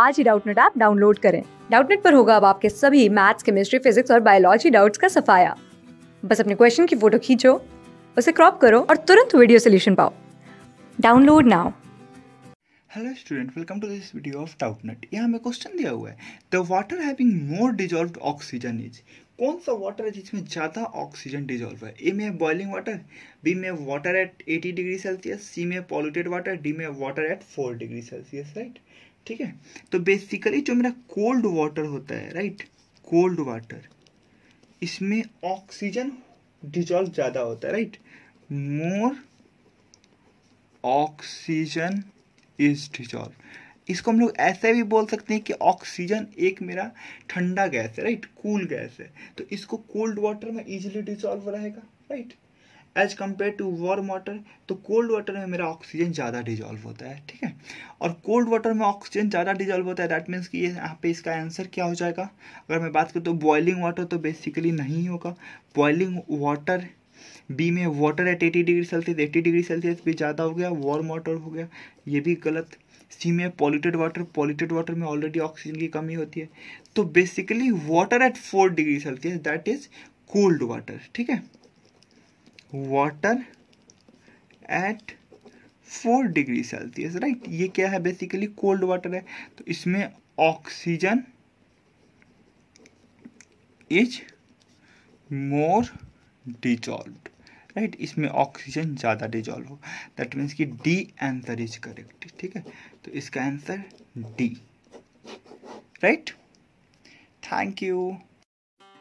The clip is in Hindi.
आज ही डाउटनेट ऐप डाउनलोड करें डाउटनेट पर होगा अब आपके सभी मैथ्स केमिस्ट्री फिजिक्स और बायोलॉजी डाउट्स का सफाया बस अपने क्वेश्चन की फोटो खींचो उसे क्रॉप करो और तुरंत वीडियो सोल्यूशन पाओ download now hello student welcome to this video of Doubtnut यहाँ हमें क्वेश्चन दिया हुआ है the water having more dissolve oxygen is कौन सा वाटर है जिसमें ज़्यादा ऑक्सीजन डिजॉल्व है ए में बॉइलिंग वाटर बी में water at 80 degree Celsius C में पॉल्यूटेड वाटर डी में water at 4 degree Celsius right ठीक है तो बेसिकली जो मेरा कोल्ड वाटर होता है राइट कोल्ड वाटर इसमें ऑक्सीजन डिजॉल्व ज़्यादा होता है right more oxygen is dissolve इसको हम लोग ऐसे भी बोल सकते हैं कि ऑक्सीजन एक मेरा ठंडा गैस है राइट कूल गैस है तो इसको कोल्ड वाटर में इजीली डिजॉल्व रहेगा right as compare to warm water तो कोल्ड वाटर में मेरा ऑक्सीजन ज़्यादा डिजॉल्व होता है ठीक है और कोल्ड वाटर में ऑक्सीजन ज़्यादा डिजॉल्व होता है दैट मीन्स कि ये यहाँ पे इसका आंसर क्या हो जाएगा अगर मैं बात करूँ तो बॉयलिंग वाटर तो बेसिकली नहीं होगा बॉयलिंग वाटर बी में water at eighty degree Celsius eighty degree Celsius भी ज़्यादा हो गया वार्म वाटर हो गया ये भी गलत सी में पॉल्यूटेड वाटर पॉल्यूटेड वाटर में ऑलरेडी ऑक्सीजन की कमी होती है तो basically water at four degree Celsius that is cold water ठीक है water at four degree Celsius right ये क्या है बेसिकली कोल्ड वाटर है तो इसमें oxygen is more dissolve right इसमें ऑक्सीजन ज़्यादा डिजॉल्व हो दैट मीन्स कि डी आंसर इज करेक्ट ठीक है तो इसका answer D right thank you